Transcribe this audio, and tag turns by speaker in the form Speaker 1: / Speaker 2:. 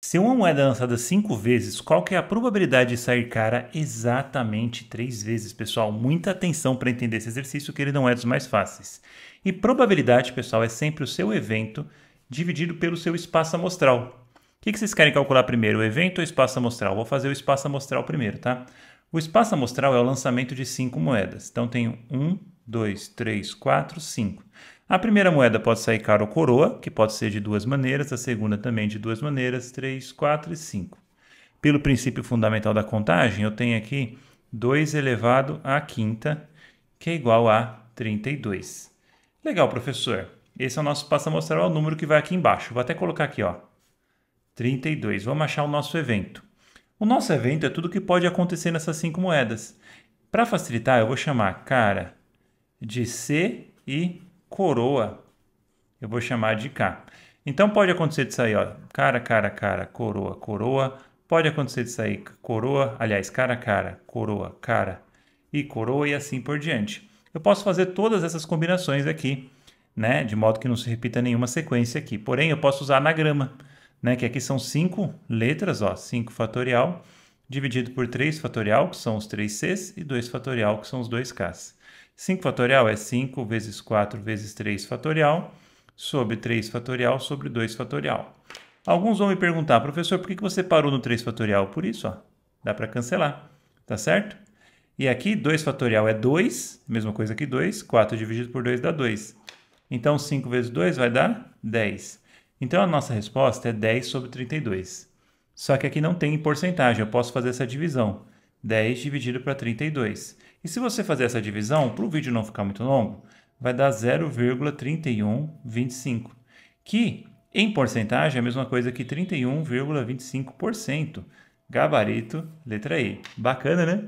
Speaker 1: Se uma moeda é lançada cinco vezes, qual que é a probabilidade de sair cara exatamente três vezes, pessoal? Muita atenção para entender esse exercício, que ele não é dos mais fáceis. E probabilidade, pessoal, é sempre o seu evento dividido pelo seu espaço amostral. O que, que vocês querem calcular primeiro, o evento ou o espaço amostral? Vou fazer o espaço amostral primeiro, tá? O espaço amostral é o lançamento de cinco moedas. Então, tenho um, dois, três, quatro, cinco. A primeira moeda pode sair cara ou coroa, que pode ser de duas maneiras, a segunda também de duas maneiras, três, quatro e cinco. Pelo princípio fundamental da contagem, eu tenho aqui 2 elevado à quinta, que é igual a 32. Legal, professor. Esse é o nosso passo a mostrar o número que vai aqui embaixo. Vou até colocar aqui, ó. 32. Vamos achar o nosso evento. O nosso evento é tudo que pode acontecer nessas cinco moedas. Para facilitar, eu vou chamar cara de C e coroa, eu vou chamar de K. Então pode acontecer de sair, ó, cara, cara, cara, coroa, coroa. Pode acontecer de sair coroa, aliás, cara, cara, coroa, cara e coroa e assim por diante. Eu posso fazer todas essas combinações aqui, né, de modo que não se repita nenhuma sequência aqui. Porém, eu posso usar anagrama, né, que aqui são cinco letras, ó, cinco fatorial dividido por 3 fatorial, que são os 3c's, e 2 fatorial, que são os 2k's. 5 fatorial é 5 vezes 4 vezes 3 fatorial, sobre 3 fatorial sobre 2 fatorial. Alguns vão me perguntar, professor, por que você parou no 3 fatorial? Por isso, ó, dá para cancelar, tá certo? E aqui 2 fatorial é 2, mesma coisa que 2, 4 dividido por 2 dá 2. Então 5 vezes 2 vai dar 10. Então a nossa resposta é 10 sobre 32. Só que aqui não tem porcentagem, eu posso fazer essa divisão. 10 dividido para 32. E se você fazer essa divisão, para o vídeo não ficar muito longo, vai dar 0,3125, que em porcentagem é a mesma coisa que 31,25%. Gabarito, letra E. Bacana, né?